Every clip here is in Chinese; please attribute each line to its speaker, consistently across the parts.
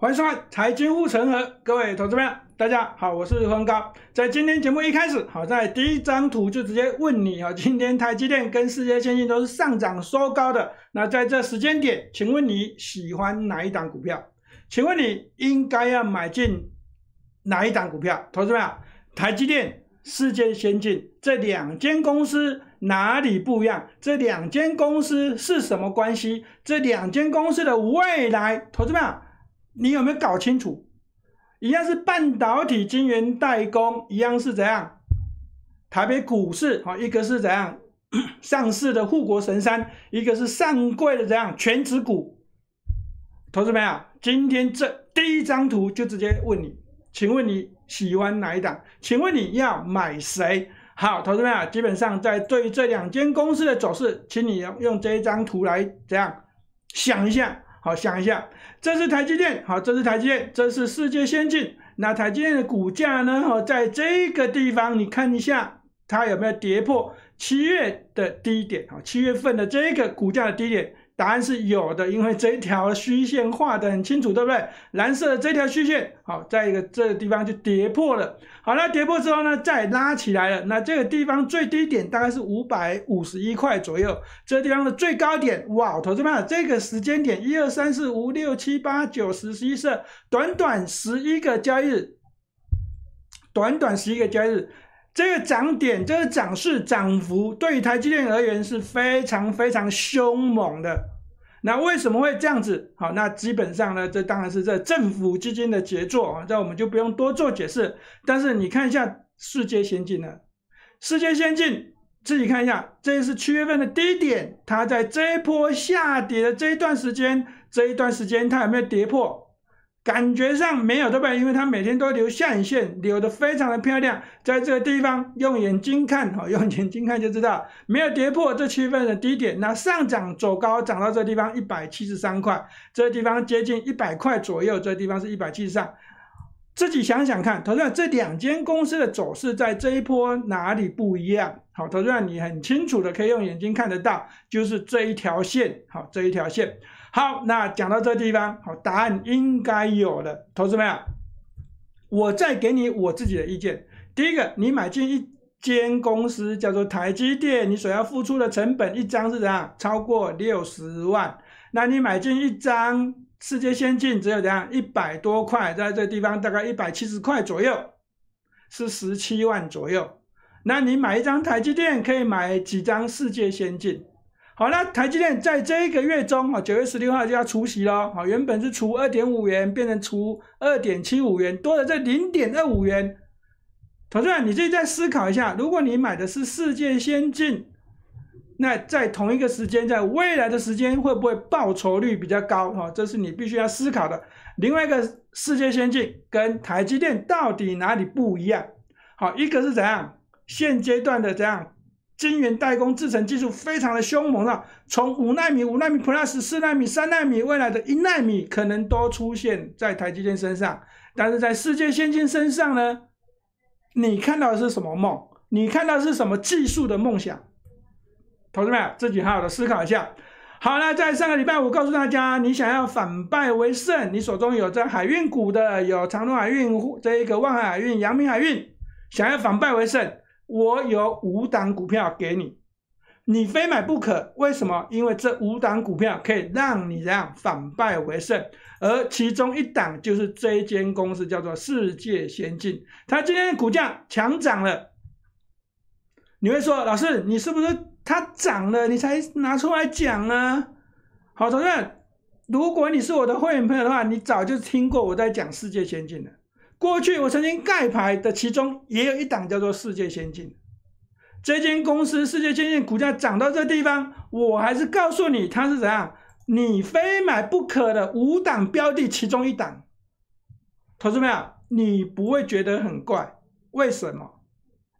Speaker 1: 欢迎收看《财经护城河》，各位投资者，大家好，我是方高。在今天节目一开始，好在第一张图就直接问你：啊，今天台积电跟世界先进都是上涨收高的，那在这时间点，请问你喜欢哪一档股票？请问你应该要买进哪一档股票？投资者，台积电、世界先进这两间公司哪里不一样？这两间公司是什么关系？这两间公司的未来，投资者。你有没有搞清楚？一样是半导体晶圆代工，一样是怎样？台北股市，好，一个是怎样 上市的护国神山，一个是上柜的怎样全职股。同志们啊，今天这第一张图就直接问你，请问你喜欢哪一档？请问你要买谁？好，同志们啊，基本上在对这两间公司的走势，请你用这一张图来怎样想一下？好，想一下。这是台积电，好，这是台积电，这是世界先进。那台积电的股价呢？哦，在这个地方，你看一下，它有没有跌破七月的低点？啊，七月份的这个股价的低点。答案是有的，因为这一条虚线画的很清楚，对不对？蓝色这条虚线，好，在一个这个地方就跌破了。好了，跌破之后呢，再拉起来了。那这个地方最低点大概是五百五十一块左右，这地方的最高点，哇，同志们，这个时间点一二三四五六七八九十十一十二，短短十一个交易日，短短十一个交易日。这个涨点，这个涨势、涨幅，对于台积电而言是非常非常凶猛的。那为什么会这样子？好，那基本上呢，这当然是在政府之间的杰作啊，这我们就不用多做解释。但是你看一下世界先进呢，世界先进自己看一下，这是七月份的低点，它在这一波下跌的这一段时间，这一段时间它有没有跌破？感觉上没有不对？因为它每天都留下影线，留的非常的漂亮。在这个地方用眼睛看，好，用眼睛看就知道没有跌破这区份的低点。那上涨走高，涨到这地方一百七十三块，这地方接近一百块左右，这地方是一百七十三。自己想想看，投资人这两间公司的走势在这一波哪里不一样？好，投资人你很清楚的可以用眼睛看得到，就是这一条线，好，这一条线。好，那讲到这个地方，好，答案应该有了，投资者啊，我再给你我自己的意见。第一个，你买进一间公司，叫做台积电，你所要付出的成本一张是怎样？超过六十万。那你买进一张世界先进，只有怎样一百多块，在这地方大概一百七十块左右，是十七万左右。那你买一张台积电，可以买几张世界先进？好了，台积电在这一个月中，哈，九月十六号就要除息了，哈，原本是除二点五元，变成除二点七五元，多了这零点二五元。投资人，你自己再思考一下，如果你买的是世界先进，那在同一个时间，在未来的时间会不会报酬率比较高？哈，这是你必须要思考的。另外一个，世界先进跟台积电到底哪里不一样？好，一个是怎样，现阶段的怎样？晶圆代工制程技术非常的凶猛啊，从五纳米、五纳米 Plus、四纳米、三纳米，未来的一纳米可能都出现在台积电身上。但是在世界先进身上呢？你看到的是什么梦？你看到的是什么技术的梦想？同志们，自己好好的思考一下。好了，在上个礼拜五告诉大家，你想要反败为胜，你手中有这海运股的，有长隆海运、这一个万海海运、阳明海运，想要反败为胜。我有五档股票给你，你非买不可。为什么？因为这五档股票可以让你这样反败为胜，而其中一档就是这一间公司，叫做世界先进。它今天股价强涨了。你会说，老师，你是不是它涨了你才拿出来讲呢？好，同学们，如果你是我的会员朋友的话，你早就听过我在讲世界先进了。过去我曾经盖牌的，其中也有一档叫做“世界先进”。这间公司“世界先进”股价涨到这地方，我还是告诉你它是怎样，你非买不可的五档标的其中一档。同志者，你不会觉得很怪？为什么？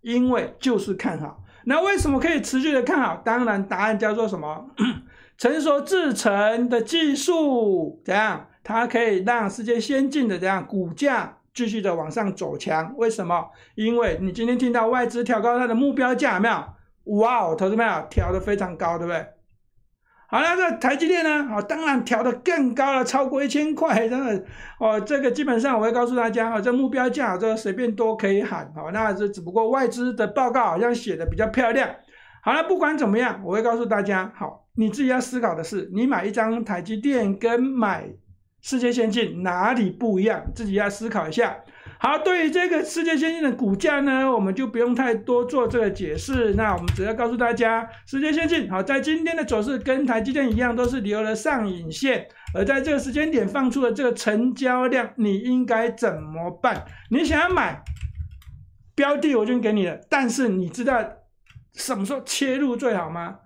Speaker 1: 因为就是看好。那为什么可以持续的看好？当然，答案叫做什么？成熟制成的技术怎样？它可以让“世界先进”的怎样股价？继续的往上走强，为什么？因为你今天听到外资调高它的目标价，没有？哇哦，投资妹啊，调的非常高，对不对？好了，这台积电呢，哦，当然调的更高了，超过一千块，真的哦。这个基本上我会告诉大家，哦，这目标价，这随便多可以喊，好，那这只不过外资的报告好像写的比较漂亮。好了，不管怎么样，我会告诉大家，好，你自己要思考的是，你买一张台积电跟买。世界先进哪里不一样？自己要思考一下。好，对于这个世界先进的股价呢，我们就不用太多做这个解释。那我们只要告诉大家，世界先进好，在今天的走势跟台积电一样，都是留的上影线。而在这个时间点放出的这个成交量，你应该怎么办？你想要买标的，我就给你了。但是你知道什么时候切入最好吗？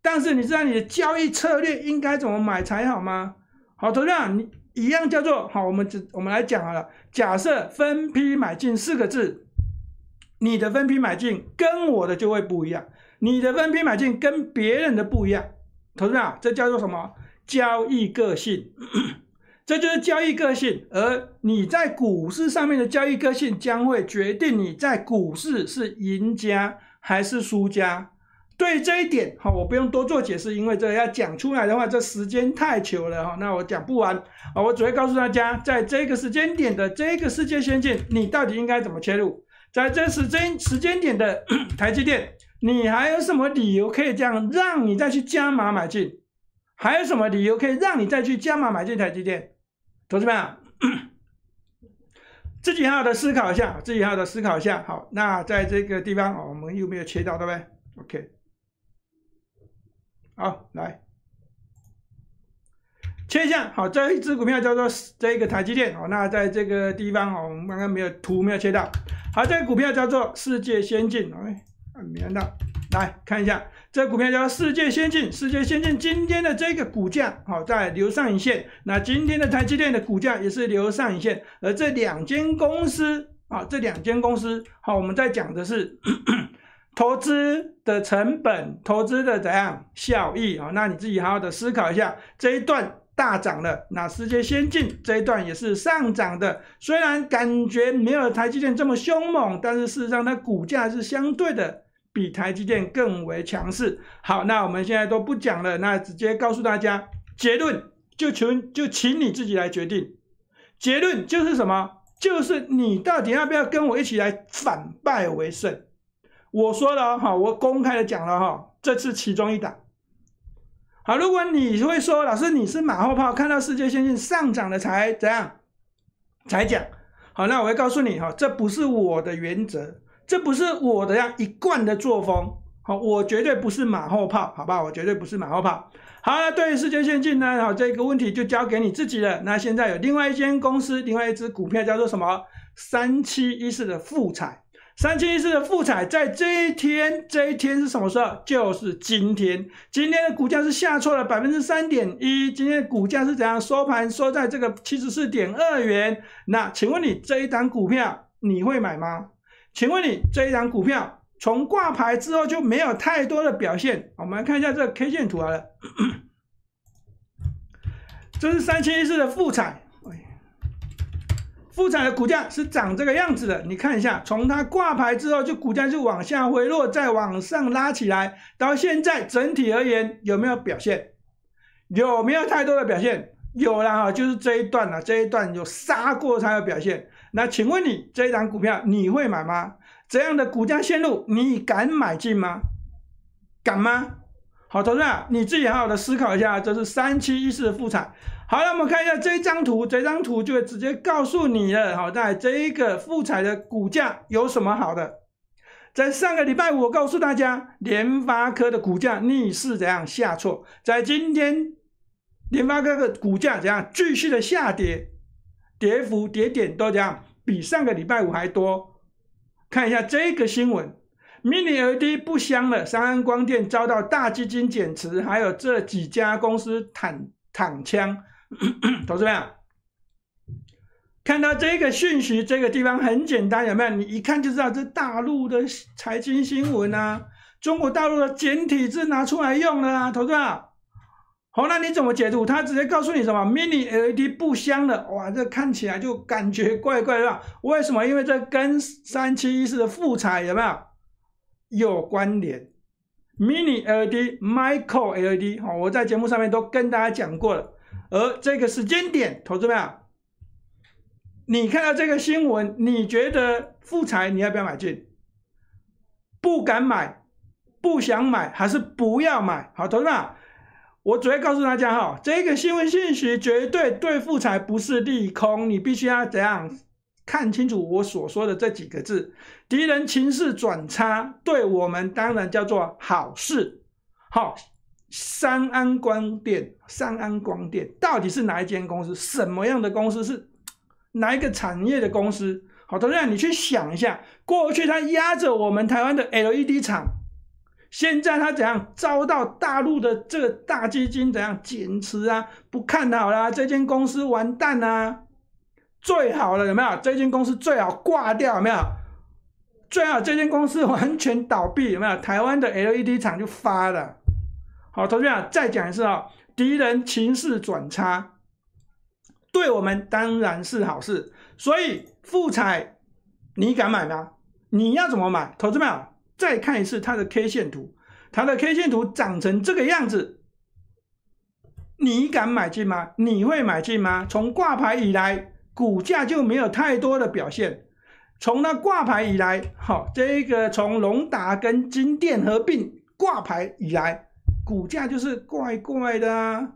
Speaker 1: 但是你知道你的交易策略应该怎么买才好吗？好，同样你。一样叫做好，我们只我们来讲好了。假设分批买进四个字，你的分批买进跟我的就会不一样，你的分批买进跟别人的不一样，同志们，这叫做什么？交易个性，这就是交易个性。而你在股市上面的交易个性，将会决定你在股市是赢家还是输家。所以这一点哈，我不用多做解释，因为这要讲出来的话，这时间太久了哈，那我讲不完啊。我只会告诉大家，在这个时间点的这个世界先进，你到底应该怎么切入？在这时间时间点的 台积电，你还有什么理由可以这样让你再去加码买进？还有什么理由可以让你再去加码买进台积电？同志们啊，自己好好的思考一下，自己好好的思考一下。好，那在这个地方，我们又没有切到对不对？OK。好，来切一下。好，这一只股票叫做这一个台积电哦。那在这个地方哦，我们刚刚没有图，没有切到。好，这个股票叫做世界先进。哎，啊，没看到，来看一下。这股票叫做世界先进。世界先进今天的这个股价好在留上影线。那今天的台积电的股价也是留上影线。而这两间公司啊，这两间公司好，我们在讲的是。投资的成本，投资的怎样效益啊？那你自己好好的思考一下这一段大涨了，那世界先进这一段也是上涨的，虽然感觉没有台积电这么凶猛，但是事实上它股价是相对的比台积电更为强势。好，那我们现在都不讲了，那直接告诉大家结论，就请就请你自己来决定。结论就是什么？就是你到底要不要跟我一起来反败为胜？我说了哈，我公开的讲了哈，这是其中一档。好，如果你会说老师你是马后炮，看到世界先进上涨了才怎样才讲，好，那我会告诉你哈，这不是我的原则，这不是我的样一贯的作风。好，我绝对不是马后炮，好吧？我绝对不是马后炮。好，对于世界先进呢，好这个问题就交给你自己了。那现在有另外一间公司，另外一只股票叫做什么三七一四的富彩。三千一四的复彩在这一天，这一天是什么时候？就是今天。今天的股价是下挫了百分之三点一。今天的股价是怎样收盘？收在这个七十四点二元。那请问你这一档股票你会买吗？请问你这一档股票从挂牌之后就没有太多的表现。我们来看一下这个 K 线图啊，这是三千一四的复彩。富产的股价是长这个样子的，你看一下，从它挂牌之后，就股价就往下回落，再往上拉起来，到现在整体而言有没有表现？有没有太多的表现？有了啊，就是这一段了，这一段有杀过才有表现。那请问你这一档股票你会买吗？这样的股价线路你敢买进吗？敢吗？好，投资啊，你自己好好的思考一下，这是三七一四的复产。好了，我们看一下这一张图，这张图就直接告诉你了。好，在这一个富彩的股价有什么好的？在上个礼拜五，我告诉大家，联发科的股价逆势怎样下挫。在今天，联发科的股价怎样继续的下跌？跌幅、跌点都怎样？比上个礼拜五还多。看一下这个新闻：m i i LED 不香了，三安光电遭到大基金减持，还有这几家公司躺躺枪。同志们，看到这个讯息，这个地方很简单，有没有？你一看就知道，这大陆的财经新闻啊，中国大陆的简体字拿出来用了啊。同志们，好，那你怎么解读？他直接告诉你什么？Mini LED 不香了，哇，这看起来就感觉怪怪的。为什么？因为这跟三七一四的复彩有没有有关联？Mini LED、Micro LED，好，我在节目上面都跟大家讲过了。而这个时间点，投资们，你看到这个新闻，你觉得富财你要不要买进？不敢买，不想买，还是不要买？好，投资们，我主要告诉大家哈，这个新闻信息绝对对富财不是利空，你必须要怎样看清楚我所说的这几个字：敌人情势转差，对我们当然叫做好事，好。三安光电，三安光电到底是哪一间公司？什么样的公司？是 哪一个产业的公司？好，同样你去想一下，过去它压着我们台湾的 LED 厂，现在它怎样遭到大陆的这个大基金怎样减持啊？不看好啦，这间公司完蛋啦！最好了，有没有？这间公司最好挂掉，有没有？最好这间公司完全倒闭，有没有？台湾的 LED 厂就发了。好，同志们，再讲一次啊！敌人情势转差，对我们当然是好事。所以富彩，你敢买吗？你要怎么买？同志们，再看一次它的 K 线图，它的 K 线图长成这个样子，你敢买进吗？你会买进吗？从挂牌以来，股价就没有太多的表现。从那挂牌以来，好，这个从龙达跟金店合并挂牌以来。股价就是怪怪的，啊。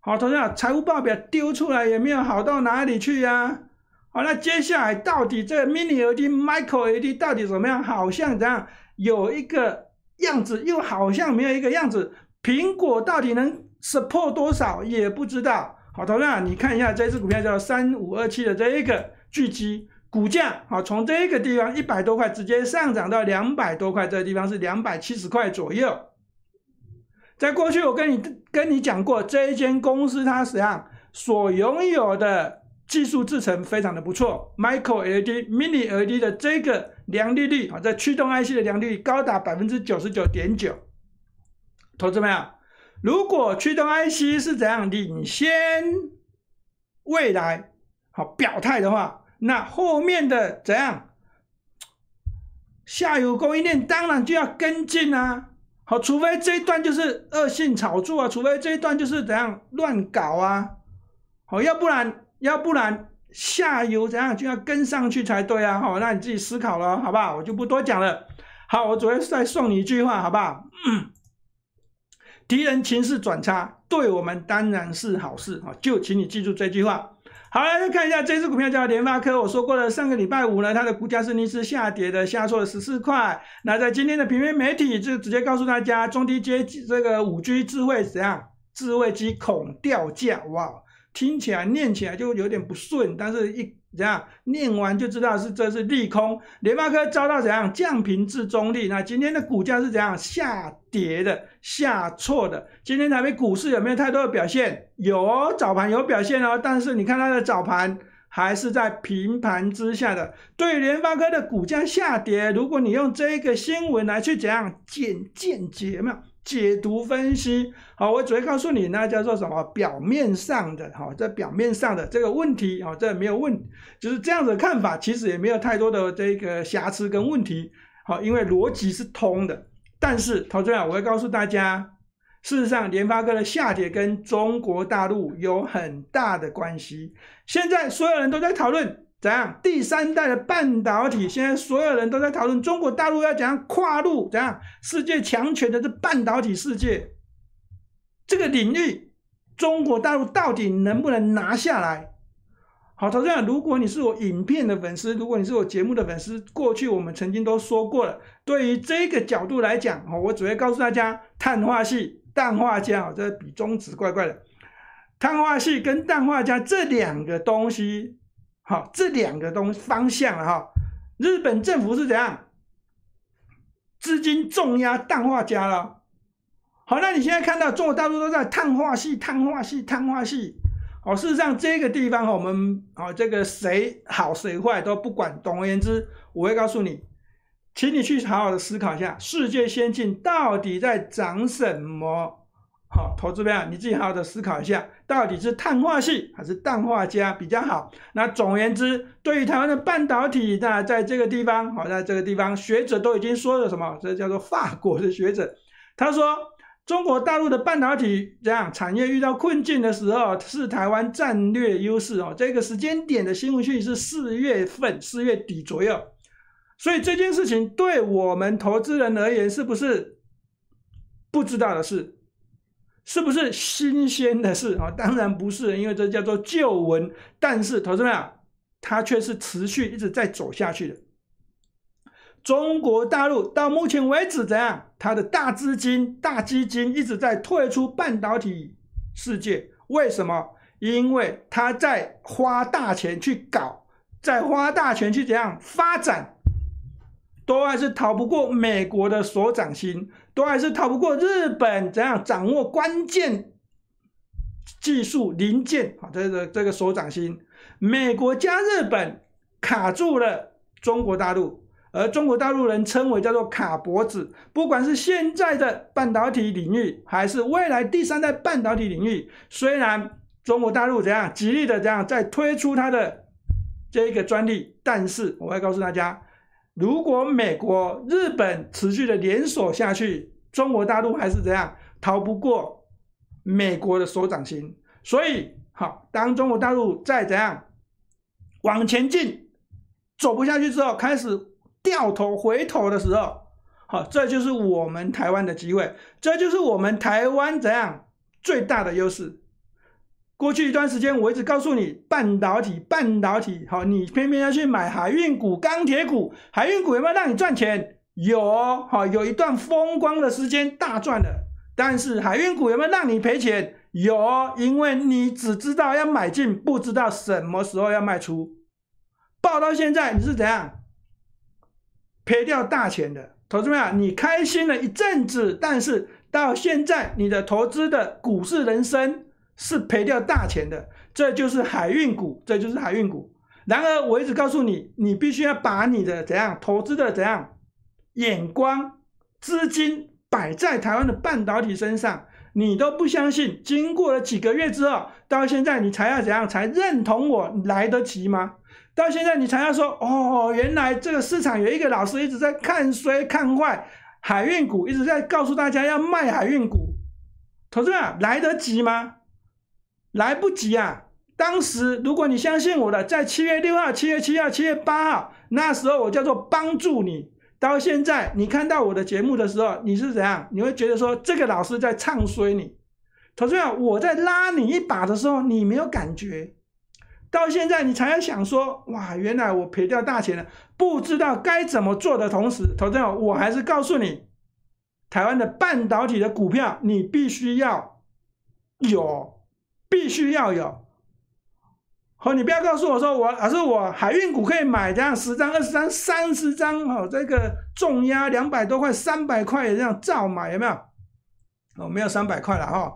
Speaker 1: 好，同学，财务报表丢出来也没有好到哪里去呀。好，那接下来到底这 Mini LED、Micro LED 到底怎么样？好像这样有一个样子，又好像没有一个样子。苹果到底能突破多少也不知道。好，同学，你看一下这只股票叫三五二七的这一个巨基股价，好，从这一个地方一百多块直接上涨到两百多块，这地方是两百七十块左右。在过去，我跟你跟你讲过，这一间公司它际上所拥有的技术制成非常的不错。Micro LED、Mini LED 的这个良率率啊，在驱动 IC 的良率高达百分之九十九点九。投资者啊，如果驱动 IC 是怎样领先未来，好表态的话，那后面的怎样下游供应链当然就要跟进啊。好，除非这一段就是恶性炒作啊，除非这一段就是怎样乱搞啊，好，要不然要不然下游怎样就要跟上去才对啊，好，那你自己思考了，好不好？我就不多讲了。好，我主要再送你一句话，好不好？敌人情势转差，对我们当然是好事啊，就请你记住这句话。好，来看一下这只股票叫联发科。我说过了，上个礼拜五呢，它的股价是逆势下跌的，下挫了十四块。那在今天的平面媒体就直接告诉大家，中低阶这个五 G 智慧怎样，智慧机恐掉价。哇，听起来念起来就有点不顺，但是一。怎样念完就知道是这是利空，联发科遭到怎样降频至中立？那今天的股价是怎样下跌的、下挫的？今天台北股市有没有太多的表现？有哦，早盘有表现哦，但是你看它的早盘还是在平盘之下的。对联发科的股价下跌，如果你用这个新闻来去怎样简见解嘛？解读分析，好，我只会告诉你，那叫做什么？表面上的，哈，在表面上的这个问题，哈，这没有问，就是这样子看法，其实也没有太多的这个瑕疵跟问题，好，因为逻辑是通的。但是，投资人，我会告诉大家，事实上，联发科的下跌跟中国大陆有很大的关系。现在所有人都在讨论。怎样？第三代的半导体，现在所有人都在讨论中国大陆要怎样跨入怎样世界强权的这半导体世界这个领域，中国大陆到底能不能拿下来？好，同样，如果你是我影片的粉丝，如果你是我节目的粉丝，过去我们曾经都说过了。对于这个角度来讲，哦，我只会告诉大家，碳化系、氮化镓哦，这比中值怪怪的，碳化系跟氮化镓这两个东西。好，这两个东方向了哈，日本政府是怎样？资金重压淡化家了，好，那你现在看到中国大陆都在碳化系、碳化系、碳化系，哦，事实上这个地方我们哦这个谁好谁坏都不管，总而言之，我会告诉你，请你去好好的思考一下，世界先进到底在涨什么？好，投资人，你自己好好的思考一下，到底是碳化系还是氮化镓比较好？那总而言之，对于台湾的半导体，那在这个地方，好，在这个地方，学者都已经说了什么？这叫做法国的学者，他说，中国大陆的半导体这样产业遇到困境的时候，是台湾战略优势哦。这个时间点的新闻讯是四月份，四月底左右，所以这件事情对我们投资人而言，是不是不知道的事？是不是新鲜的事啊？当然不是，因为这叫做旧闻。但是，同志们，它却是持续一直在走下去的。中国大陆到目前为止怎样？它的大资金、大基金一直在退出半导体世界。为什么？因为它在花大钱去搞，在花大钱去怎样发展。都还是逃不过美国的所掌心，都还是逃不过日本怎样掌握关键技术零件啊？这个这个所掌心，美国加日本卡住了中国大陆，而中国大陆人称为叫做卡脖子。不管是现在的半导体领域，还是未来第三代半导体领域，虽然中国大陆怎样极力的这样在推出它的这一个专利，但是我会告诉大家。如果美国、日本持续的连锁下去，中国大陆还是怎样，逃不过美国的手掌心。所以，好，当中国大陆再怎样往前进，走不下去之后，开始掉头回头的时候，好，这就是我们台湾的机会，这就是我们台湾怎样最大的优势。过去一段时间，我一直告诉你半导体，半导体好，你偏偏要去买海运股、钢铁股。海运股有没有让你赚钱？有，好，有一段风光的时间，大赚了。但是海运股有没有让你赔钱？有，因为你只知道要买进，不知道什么时候要卖出。报到现在你是怎样赔掉大钱的，同志们？你开心了一阵子，但是到现在你的投资的股市人生。是赔掉大钱的，这就是海运股，这就是海运股。然而我一直告诉你，你必须要把你的怎样投资的怎样眼光资金摆在台湾的半导体身上。你都不相信，经过了几个月之后，到现在你才要怎样才认同我来得及吗？到现在你才要说哦，原来这个市场有一个老师一直在看衰看坏海运股，一直在告诉大家要卖海运股，投资们来得及吗？来不及啊！当时如果你相信我的，在七月六号、七月七号、七月八号那时候，我叫做帮助你。到现在你看到我的节目的时候，你是怎样？你会觉得说这个老师在唱衰你，投资我在拉你一把的时候，你没有感觉到现在你才要想说哇，原来我赔掉大钱了，不知道该怎么做的同时，投资我还是告诉你，台湾的半导体的股票你必须要有。必须要有，好，你不要告诉我说我老师我海运股可以买这样十张、二十张、三十张，哦，这个重压两百多块、三百块这样照买有没有？哦，没有三百块了哈，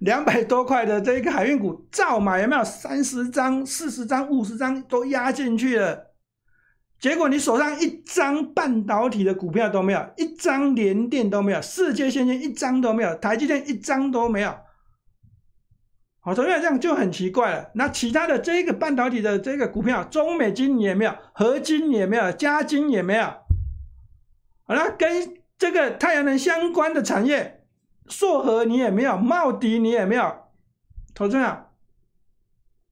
Speaker 1: 两百多块的这一个海运股照买有没有？三十张、四十张、五十张都压进去了，结果你手上一张半导体的股票都没有，一张连电都没有，世界先进一张都没有，台积电一张都没有。好，所以这样就很奇怪了。那其他的这个半导体的这个股票，中美金也没有，合金也没有，加金也没有。好了，跟这个太阳能相关的产业，硕和你也没有，茂迪你也没有，投资人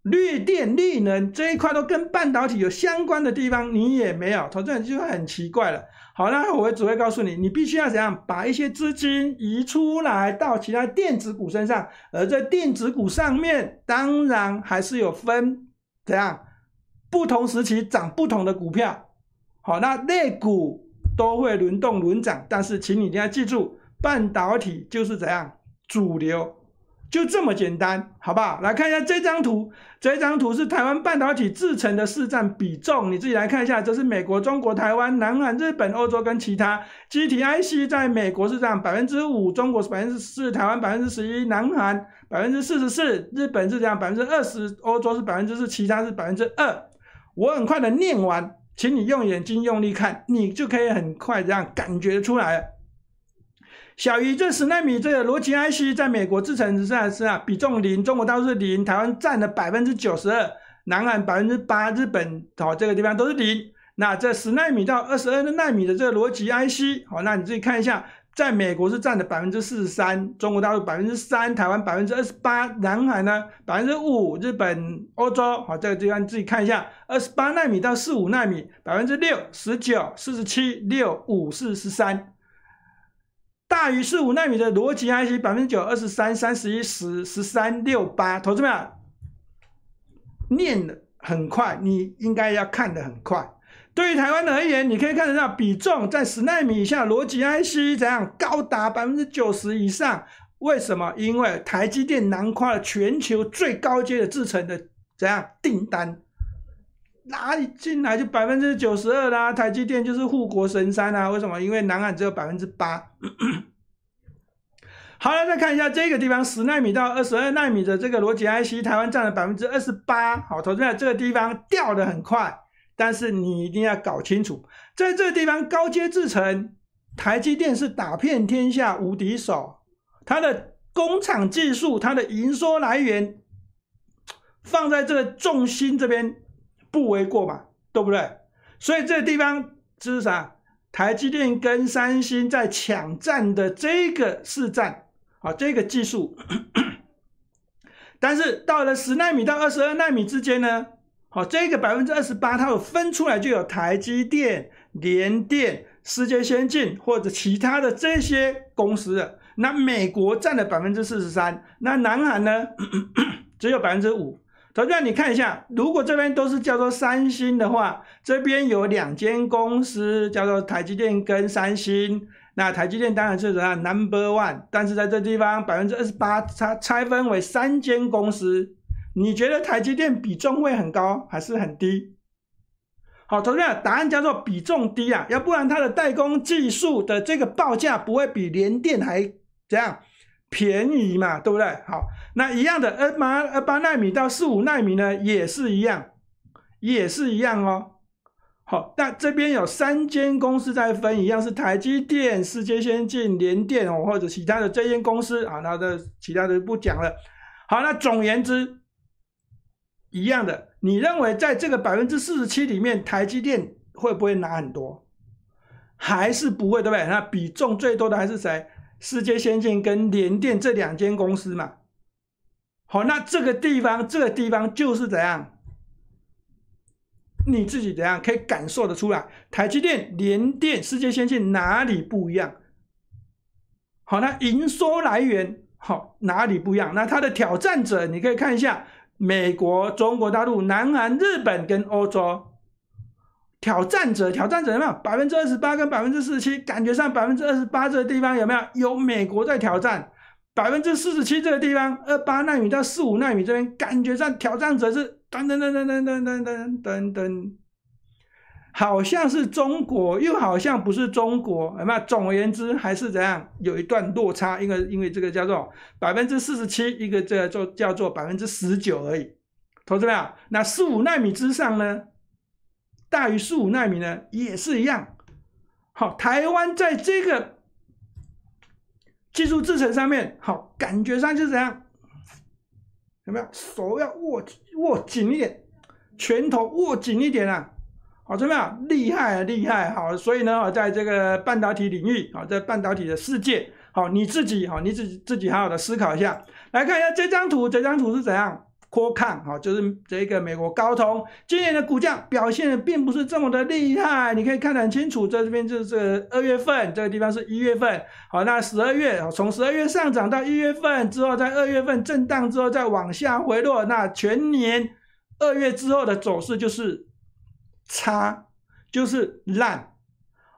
Speaker 1: 绿电、绿能这一块都跟半导体有相关的地方，你也没有，投资人就很奇怪了。好，那我只会告诉你，你必须要怎样把一些资金移出来到其他电子股身上，而在电子股上面，当然还是有分怎样不同时期涨不同的股票。好，那类股都会轮动轮涨，但是请你一定要记住，半导体就是怎样主流。就这么简单，好不好？来看一下这张图，这张图是台湾半导体制成的市占比重，你自己来看一下。这是美国、中国、台湾、南韩、日本、欧洲跟其他。G T I C 在美国是占百分之五，中国是百分之四，台湾百分之十一，南韩百分之四十四，日本是这样百分之二十，欧洲是百分之四，其他是百分之二。我很快的念完，请你用眼睛用力看，你就可以很快这样感觉出来。小于这十纳米这个逻辑 IC 在美国制成是啊比重零，中国大陆是零，台湾占了百分之九十二，南海百分之八，日本好这个地方都是零。那这十纳米到二十二纳米的这个逻辑 IC，好，那你自己看一下，在美国是占了百分之四十三，中国大陆百分之三，台湾百分之二十八，南海呢百分之五，日本、欧洲好这个地方自己看一下，二十八纳米到四五纳米百分之六、十九、四十七、六五、四十三。大于四五纳米的逻辑 IC，百分之九、二十三、三十一、十、十三、六八，投资们念的很快，你应该要看的很快。对于台湾的而言，你可以看得到比重在十纳米以下逻辑 IC 怎样高达百分之九十以上？为什么？因为台积电囊括了全球最高阶的制程的怎样订单。哪里进来就百分之九十二啦，台积电就是护国神山啊！为什么？因为南岸只有百分之八。好了，再看一下这个地方，十纳米到二十二纳米的这个逻辑 IC，台湾占了百分之二十八。好，投资在这个地方掉的很快，但是你一定要搞清楚，在这个地方高阶制程，台积电是打遍天下无敌手，它的工厂技术、它的营收来源，放在这个重心这边。不为过嘛，对不对？所以这个地方就是啥，台积电跟三星在抢占的这个市占，啊，这个技术。但是到了十纳米到二十二纳米之间呢，好，这个百分之二十八，它有分出来就有台积电、联电、世界先进或者其他的这些公司的。那美国占了百分之四十三，那南韩呢，只有百分之五。投资你看一下，如果这边都是叫做三星的话，这边有两间公司叫做台积电跟三星。那台积电当然是样 number one，但是在这地方百分之二十八，它拆分为三间公司。你觉得台积电比重会很高还是很低？好，同学答案叫做比重低啊，要不然它的代工技术的这个报价不会比联电还怎样？便宜嘛，对不对？好，那一样的，二八二八纳米到四五纳米呢，也是一样，也是一样哦。好，那这边有三间公司在分，一样是台积电、世界先进、联电哦，或者其他的这些公司啊，那的其他的不讲了。好，那总言之，一样的，你认为在这个百分之四十七里面，台积电会不会拿很多？还是不会，对不对？那比重最多的还是谁？世界先进跟联电这两间公司嘛，好，那这个地方，这个地方就是怎样，你自己怎样可以感受得出来，台积电、联电、世界先进哪里不一样？好，那营收来源好哪里不一样？那它的挑战者你可以看一下，美国、中国大陆、南韩、日本跟欧洲。挑战者，挑战者有没有百分之二十八跟百分之四十七？感觉上百分之二十八这个地方有没有有美国在挑战？百分之四十七这个地方二八纳米到四五纳米这边，感觉上挑战者是噔噔噔噔噔噔噔噔噔噔，好像是中国，又好像不是中国，什有？总而言之，还是怎样？有一段落差，因为因为这个叫做百分之四十七，一个叫做叫做百分之十九而已。同志们，那四五纳米之上呢？大于十五纳米呢，也是一样。好，台湾在这个技术制程上面，好，感觉上是怎样？有没有？手要握握紧一点，拳头握紧一点啊。好，怎么样？厉害，厉害。好，所以呢，在这个半导体领域啊，在半导体的世界，好，你自己好，你自己自己好好的思考一下，来看一下这张图，这张图是怎样？扩抗哈，就是这个美国高通今年的股价表现的并不是这么的厉害，你可以看得很清楚，在这边就是二月份，这个地方是一月份，好，那十二月从十二月上涨到一月份之后，在二月份震荡之后再往下回落，那全年二月之后的走势就是差，就是烂。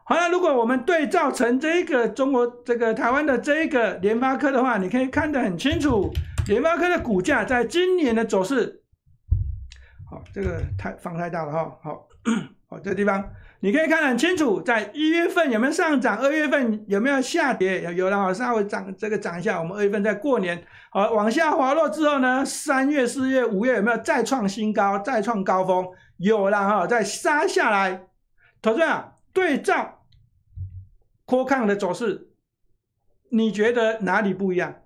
Speaker 1: 好，那如果我们对照成这个中国这个台湾的这个联发科的话，你可以看得很清楚。联发科的股价在今年的走势，好，这个太放太大了哈。好 好这地方，你可以看得很清楚。在一月份有没有上涨？二月份有没有下跌？有有了哈，稍微涨这个涨一下。我们二月份在过年，好往下滑落之后呢，三月、四月、五月有没有再创新高、再创高峰？有了哈，再杀下来。投资啊，对照科康的走势，你觉得哪里不一样？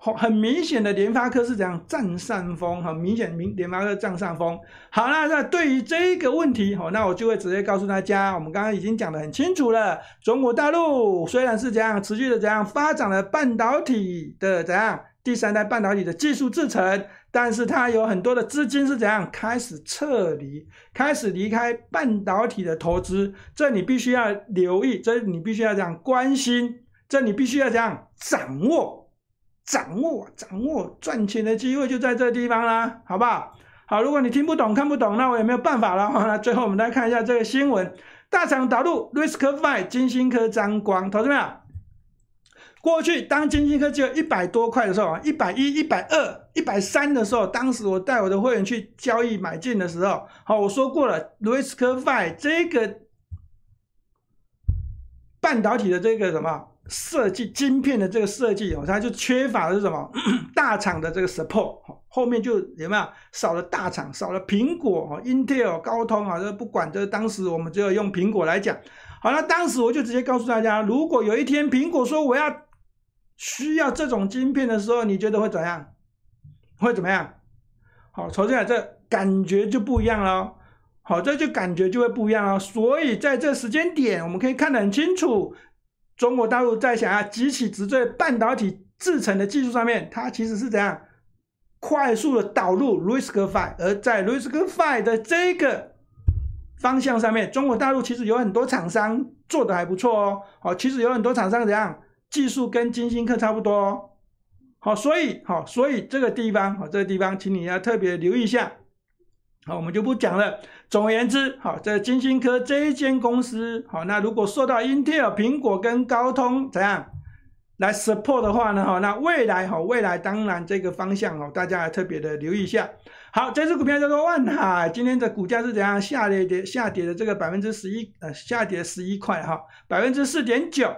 Speaker 1: 很明显的，联发科是怎样占上风？很明显，明联发科占上风。好了，那对于这一个问题，好，那我就会直接告诉大家，我们刚刚已经讲的很清楚了。中国大陆虽然是怎样持续的怎样发展了半导体的怎样第三代半导体的技术制程，但是它有很多的资金是怎样开始撤离，开始离开半导体的投资。这你必须要留意，这你必须要这样关心，这你必须要这样掌握。掌握掌握赚钱的机会就在这地方啦，好不好？好，如果你听不懂、看不懂，那我也没有办法了。那最后我们再看一下这个新闻：大厂导入 Risk Five，精心科张光。同志们，过去当精心科只有一百多块的时候，一百一、一百二、一百三的时候，当时我带我的会员去交易买进的时候，好，我说过了，Risk Five 这个半导体的这个什么？设计晶片的这个设计哦，它就缺乏的是什么？大厂的这个 support，后面就有没有少了大厂，少了苹果、Intel、高通啊，这不管这当时我们就用苹果来讲。好，那当时我就直接告诉大家，如果有一天苹果说我要需要这种晶片的时候，你觉得会怎样？会怎么样？好，从这样这感觉就不一样了。好，这就感觉就会不一样了。所以在这时间点，我们可以看得很清楚。中国大陆在想要崛起，直在半导体制成的技术上面，它其实是怎样快速的导入 RISC-V，而在 RISC-V 的这个方向上面，中国大陆其实有很多厂商做的还不错哦。好，其实有很多厂商怎样技术跟金星科差不多哦。好，所以好，所以这个地方好，这个地方，请你要特别留意一下。好，我们就不讲了。总而言之，好，这金星科这一间公司，好，那如果受到英特尔、苹果跟高通怎样来 support 的话呢，好，那未来，好，未来当然这个方向哦，大家特别的留意一下。好，这只股票叫做万海，今天的股价是怎样下跌的？下跌的这个百分之十一，呃，下跌十一块，哈，百分之四点九。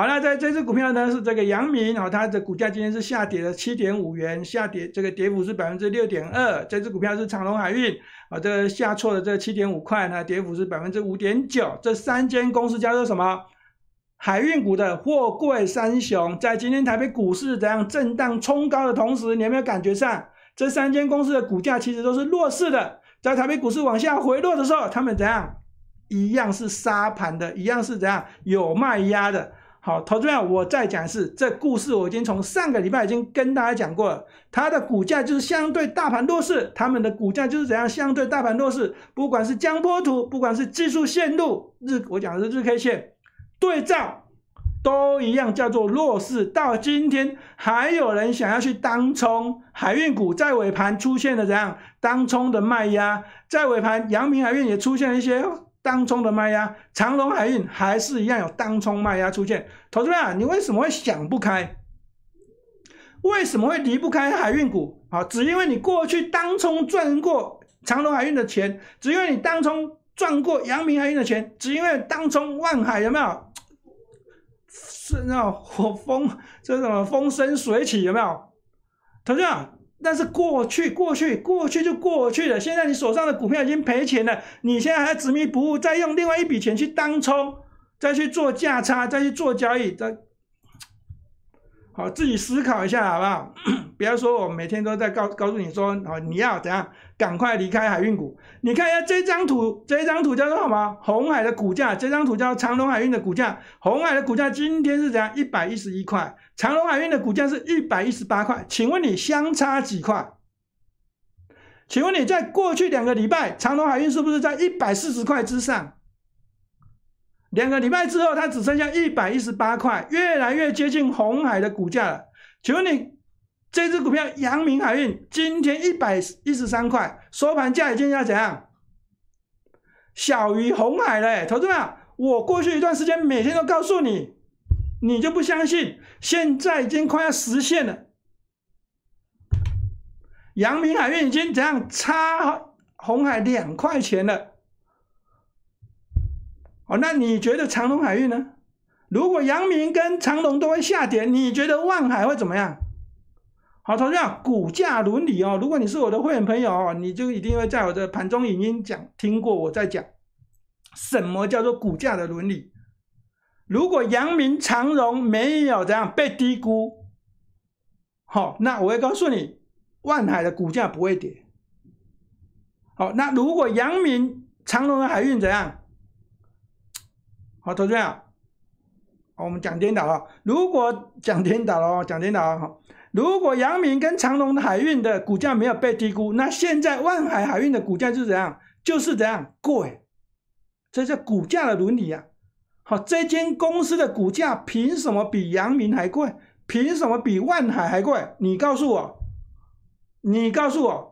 Speaker 1: 好了，在这只股票呢是这个阳明啊，它的股价今天是下跌了七点五元，下跌这个跌幅是百分之六点二。这只股票是长隆海运啊，这个、下挫的这七点五块呢，跌幅是百分之五点九。这三间公司叫做什么？海运股的货柜三雄，在今天台北股市怎样震荡冲高的同时，你有没有感觉上这三间公司的股价其实都是弱势的？在台北股市往下回落的时候，他们怎样？一样是杀盘的，一样是怎样有卖压的？好，投资票，我再讲次，这故事，我已经从上个礼拜已经跟大家讲过了。它的股价就是相对大盘弱势，他们的股价就是怎样相对大盘弱势。不管是江波图，不管是技术线路日，我讲的是日 K 线对照，都一样叫做弱势。到今天还有人想要去当冲海运股，在尾盘出现了怎样当冲的卖压，在尾盘阳明海运也出现了一些。当冲的卖压，长隆海运还是一样有当冲卖压出现。同学们，你为什么会想不开？为什么会离不开海运股？啊，只因为你过去当冲赚过长隆海运的钱，只因为你当冲赚过阳明海运的钱，只因为当冲万海有没有？是那火风这什么风生水起有没有？同学们。但是过去过去过去就过去了。现在你手上的股票已经赔钱了，你现在还执迷不悟，再用另外一笔钱去当冲，再去做价差，再去做交易，再。哦，自己思考一下好不好？不要说我每天都在告告诉你说，哦，你要怎样赶快离开海运股？你看一下这张图，这张图叫做什么？红海的股价，这张图叫长隆海运的股价。红海的股价今天是怎样？一百一十一块，长隆海运的股价是一百一十八块。请问你相差几块？请问你在过去两个礼拜，长隆海运是不是在一百四十块之上？两个礼拜之后，它只剩下一百一十八块，越来越接近红海的股价了。请问你，这只股票阳明海运今天一百一十三块，收盘价已经要怎样？小于红海了，同志们！我过去一段时间每天都告诉你，你就不相信，现在已经快要实现了。阳明海运已经怎样差红海两块钱了？哦，那你觉得长隆海运呢？如果阳明跟长隆都会下跌，你觉得万海会怎么样？好，同学，股价伦理哦。如果你是我的会员朋友哦，你就一定会在我的盘中影音讲听过我在讲什么叫做股价的伦理。如果阳明、长荣没有怎样被低估，好，那我会告诉你，万海的股价不会跌。好，那如果阳明、长荣的海运怎样？好，投资人啊，好，我们讲颠倒了。如果讲颠倒了哦，讲颠倒了。如果阳明跟长隆海运的股价没有被低估，那现在万海海运的股价是怎样？就是怎样贵？这是股价的伦理啊。好，这间公司的股价凭什么比阳明还贵？凭什么比万海还贵？你告诉我，你告诉我。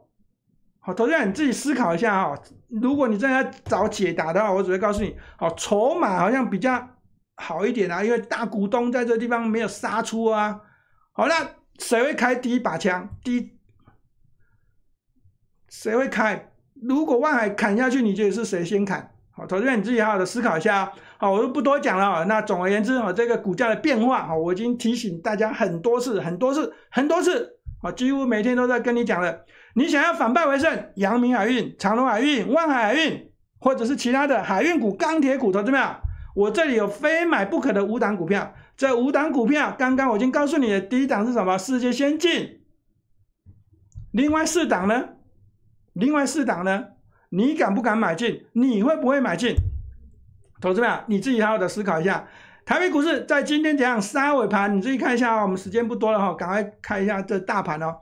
Speaker 1: 好，投资人，你自己思考一下哈。如果你真的要找解答的话，我只会告诉你，好，筹码好像比较好一点啊，因为大股东在这个地方没有杀出啊。好，那谁会开第一把枪？第谁会开？如果万海砍下去，你觉得是谁先砍？好，投资人，你自己好好的思考一下啊。好，我就不多讲了。那总而言之，哈，这个股价的变化，哈，我已经提醒大家很多次、很多次、很多次。啊，几乎每天都在跟你讲了。你想要反败为胜，阳明海运、长隆海运、万海海运，或者是其他的海运股、钢铁股，同志们，我这里有非买不可的五档股票。这五档股票，刚刚我已经告诉你的第一档是什么？世界先进。另外四档呢？另外四档呢？你敢不敢买进？你会不会买进？同志们，你自己好好的思考一下。台北股市在今天怎样？沙尾盘，你自己看一下啊。我们时间不多了哈，赶快看一下这大盘哦。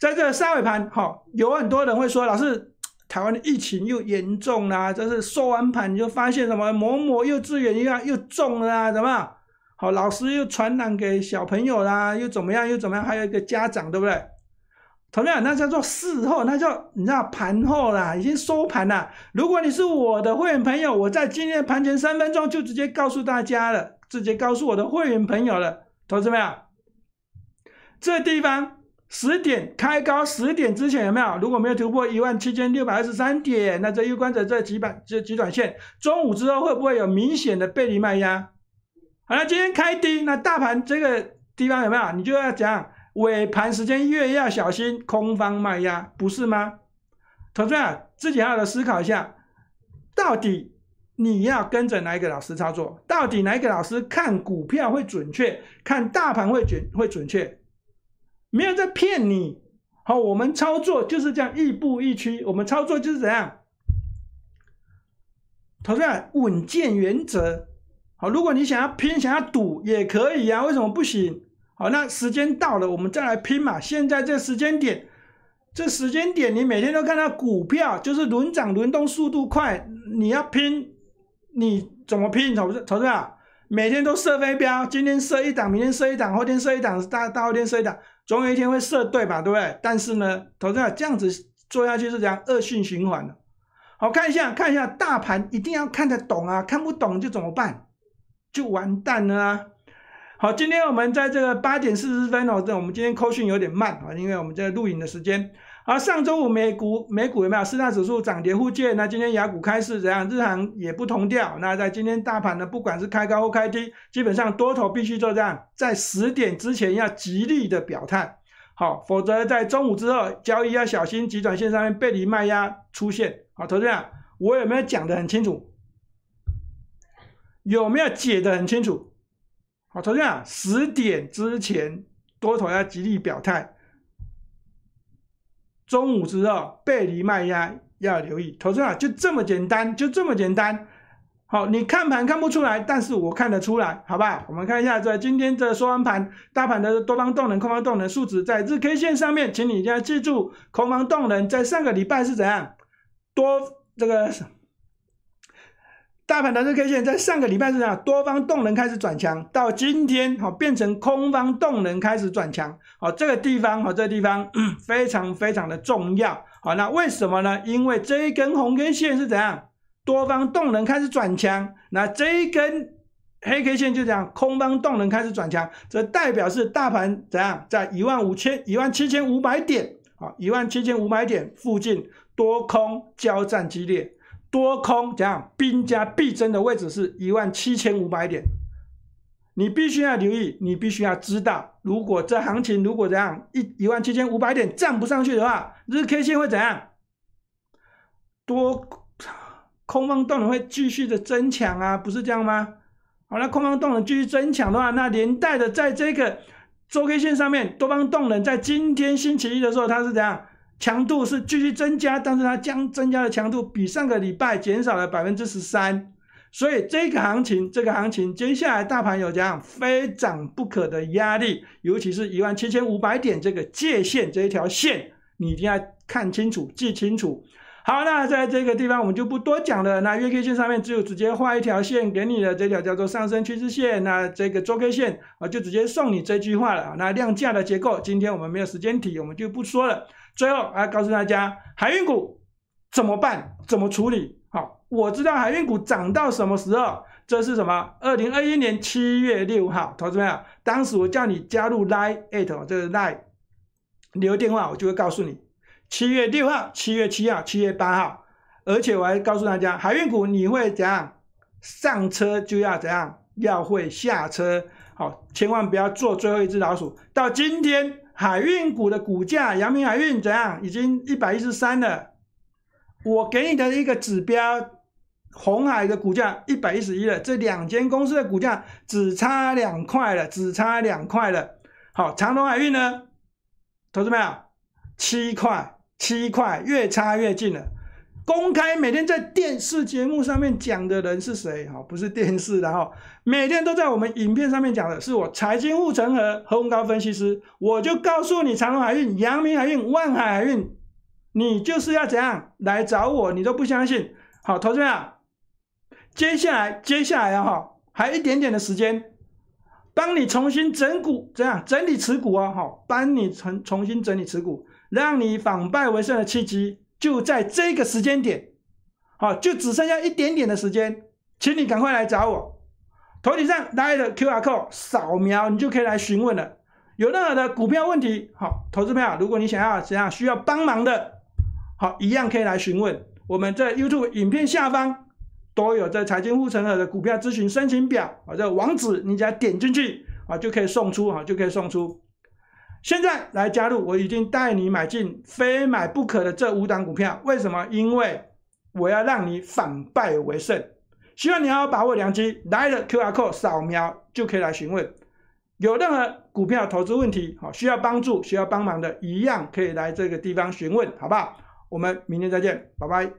Speaker 1: 在这沙尾盘，哈，有很多人会说，老是台湾的疫情又严重啦，就是收完盘就发现什么某某幼稚园一样又重了啊，怎么？好，老师又传染给小朋友啦，又怎么样？又怎么样？还有一个家长，对不对？同样，那叫做事后，那叫你知道盘后啦，已经收盘了。如果你是我的会员朋友，我在今天盘前三分钟就直接告诉大家了。直接告诉我的会员朋友了，同志们啊，这地方十点开高，十点之前有没有？如果没有突破一万七千六百二十三点，那这又关着这几板、这几短线，中午之后会不会有明显的背离卖压？好了，今天开低，那大盘这个地方有没有？你就要讲尾盘时间越要小心空方卖压，不是吗？同志们，自己好好的思考一下，到底。你要跟着哪一个老师操作？到底哪一个老师看股票会准确？看大盘会准会准确？没有在骗你。好，我们操作就是这样，亦步亦趋。我们操作就是怎样，投资稳健原则。好，如果你想要拼，想要赌也可以呀，为什么不行？好，那时间到了，我们再来拼嘛。现在这时间点，这时间点，你每天都看到股票就是轮涨轮动速度快，你要拼。你怎么拼？投资，投资啊，每天都设飞镖，今天设一档，明天设一档，后天设一档，大大后天设一档，总有一天会设对吧？对不对？但是呢，投资啊，这样子做下去是样恶性循环好，看一下，看一下大盘，一定要看得懂啊，看不懂就怎么办？就完蛋了啊！好，今天我们在这个八点四十分哦，我们今天扣训有点慢啊，因为我们在录影的时间。而上周五美股美股有没有？四大指数涨跌互见。那今天雅股开市怎样？日韩也不同调。那在今天大盘呢，不管是开高或开低，基本上多头必须这样，在十点之前要极力的表态，好，否则在中午之后交易要小心，急转线上面背离卖压出现。好，投资人，我有没有讲的很清楚？有没有解的很清楚？好，投资人，十点之前多头要极力表态。中午之后背离卖压要留意，投资啊就这么简单，就这么简单。好，你看盘看不出来，但是我看得出来，好吧？我们看一下在今天的收盘盘，大盘的多方动能、空方动能数值在日 K 线上面，请你一定要记住，空方动能在上个礼拜是怎样多这个。大盘蓝色 K 线在上个礼拜是这样，多方动能开始转强，到今天好变成空方动能开始转强，好这个地方好这个地方 非常非常的重要，好那为什么呢？因为这一根红 K 线是怎样，多方动能开始转强，那这一根黑 K 线就这样，空方动能开始转强，则代表是大盘怎样，在一万五千一万七千五百点啊一万七千五百点附近多空交战激烈。多空这样？兵家必争的位置是一万七千五百点，你必须要留意，你必须要知道，如果这行情如果这样一一万七千五百点站不上去的话，日 K 线会怎样？多空方动能会继续的增强啊，不是这样吗？好了，空方动能继续增强的话，那连带的在这个周 K 线上面，多方动能在今天星期一的时候它是怎样？强度是继续增加，但是它将增加的强度比上个礼拜减少了百分之十三，所以这个行情，这个行情接下来大盘有这样非涨不可的压力，尤其是一万七千五百点这个界限这一条线，你一定要看清楚、记清楚。好，那在这个地方我们就不多讲了。那月 K 线上面只有直接画一条线给你的这条叫做上升趋势线，那这个周 K 线我就直接送你这句话了。那量价的结构，今天我们没有时间提，我们就不说了。最后，来告诉大家，海运股怎么办？怎么处理？好，我知道海运股涨到什么时候？这是什么？二零二一年七月六号，同志们，当时我叫你加入 line at，这个 line 留电话，我就会告诉你。七月六号、七月七号、七月八号，而且我还告诉大家，海运股你会怎样上车就要怎样，要会下车，好，千万不要做最后一只老鼠。到今天。海运股的股价，阳明海运怎样？已经一百一十三了。我给你的一个指标，红海的股价一百一十一了。这两间公司的股价只差两块了，只差两块了。好，长隆海运呢？投资们七块，七块，越差越近了。公开每天在电视节目上面讲的人是谁？哈，不是电视的哈，每天都在我们影片上面讲的是我财经护城河宏高分析师，我就告诉你长隆海运、阳明海运、万海海运，你就是要怎样来找我，你都不相信。好，同志们，接下来，接下来哈，还一点点的时间，帮你重新整股，怎样整理持股啊？好，帮你重重新整理持股，让你反败为胜的契机。就在这个时间点，好，就只剩下一点点的时间，请你赶快来找我。头顶上大家的 Q R code 扫描，你就可以来询问了。有任何的股票问题，好，投资朋友，如果你想要怎样需要帮忙的，好，一样可以来询问。我们在 YouTube 影片下方都有在财经护城河的股票咨询申请表啊，这网址你只要点进去啊，就可以送出啊，就可以送出。现在来加入，我已经带你买进非买不可的这五档股票，为什么？因为我要让你反败为胜。希望你好好把握良机，来了 Q R Code 扫描就可以来询问，有任何股票投资问题，好需要帮助需要帮忙的，一样可以来这个地方询问，好不好？我们明天再见，拜拜。